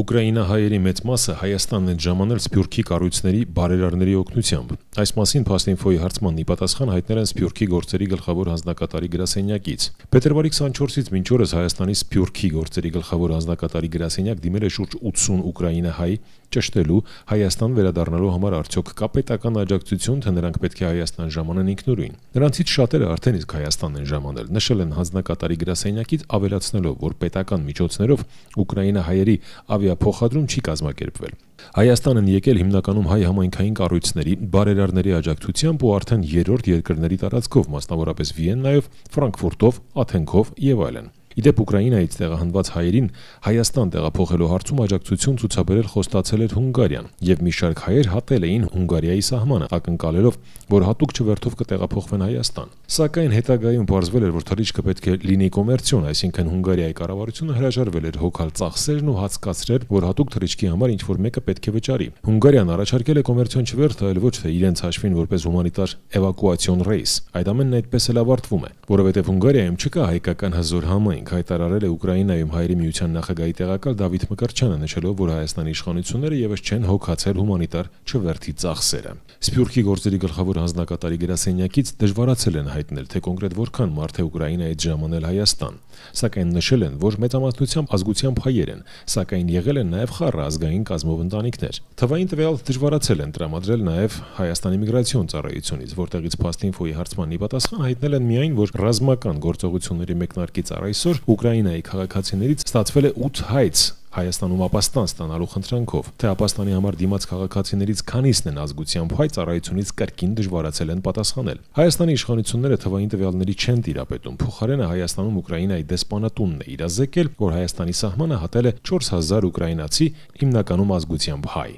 Ուկրաինահայերի մեծ մասը Հայաստանն են ժամանել Սփյուռքի կառույցների բարերարների օգնությամբ։ Այս մասին Փաստինֆոյի հարցման ի պատասխան հայտնել են Սփյուռքի գործերի գլխավոր հանձնակատարի գրասենյակից։ Փետրվարի 24-ից մինչ օրս Հայաստանի Սփյուռքի գործերի գլխավոր հանձնակատարի գրասենյակ դիմել է շուրջ 80 ուկրաինա հայ ճշտելու Հայաստան վերադառնալու համար արդյոք կա պետական աջակցություն, թե նրանք պետք է Հայաստան ժամանեն ինքնուրույն։ Նրանցից շատերը արդեն իսկ Հայաստան են ժամանել, նշել են հանձնակատարի գրասենյակից ավելացնելով, որ պետական միջոցներով Ուկրաինա հայերի ավիափոխադրում չի կազմակերպվել։ Հայաստանն եկել հիմնականում հայ համայնքային կառույցների, բարերարների աջակցությամբ ու արդեն երրորդ երկրների տարածքով, մասնավորապես Վիեննայով, Ֆրանկֆուրտով, Աթենքով եւ այլն։ Իդեպ Ուկրաինայից տեղահանված հայերին Հայաստան տեղափոխելու հարցում աջակցություն ցուցաբերել խոստացել էր Հունգարիան, եւ մի շարք հայեր հատել էին Հունգարիայի սահմանը, ակնկալելով, որ հատուկ չվերթով կտեղափոխվեն Հայաստան։ Սակայն հետագայում բարձվել էր, որ թռիչքը պետք է լինի կոմերցիոն, այսինքն Հունգարիայի կառավարությունը հրաժարվել էր հոգալ ծախսերն ու հացկացրել, որ հատուկ թռիչքի համար ինչ որ մեկը պետք է վճարի։ Հունգարիան առաջարկել է կոմերցիոն չվերթը, այլ ոչ թե իրենց հաշվին որպես հումանիտար էվակուացիոն ռեյս։ Այդ ամենն այդպես էլ ավարտվում է, որովհետև Հունգարիայում չկա հայկական հզոր համայնք, ենք հայտարարել է Ուկրաինայում հայերի միության նախագահի տեղակալ Դավիթ Մկրտչյանը, նշելով, որ Հայաստանի իշխանությունները եւս չեն հոգացել հումանիտար չվերթի ծախսերը։ Սփյուռքի գործերի գլխավոր հանձնակատարի գրասենյակից դժվարացել են հայտնել, թե կոնկրետ որքան մարդ է Ուկրաինայից ժամանել Հայաստան, սակայն նշել են, որ մեծամասնությամբ ազգությամբ հայեր են, սակայն եղել են նաեւ խառը ազգային կազմով ընտանիքներ։ Թվային տվյալ դժվարացել են տրամադրել նաեւ Հայաստանի միգրացիոն ծառայությունից, որտեղից Փաստինֆոյի հարցման ի պատասխան հայտնել են միայն, որ ռազմական գործողությունների մեկնարկից առ այսօր Այսօր Ուկրաինայի քաղաքացիներից ստացվել է 8 հայց Հայաստանում ապաստան ստանալու խնդրանքով, թե ապաստանի համար դիմաց քաղաքացիներից քանիսն են ազգությամբ հայ ծառայությունից կրկին դժվարացել են պատասխանել։ Հայաստանի իշխանությունները թվային տվյալների չեն դիրապետում, փոխարենը Հայաստանում Ուկրաինայի դեսպանատունն է իրազեկել, որ Հայաստանի սահմանը հատել է 4000 ուկրաինացի, հիմնականում ազգությամբ հայ։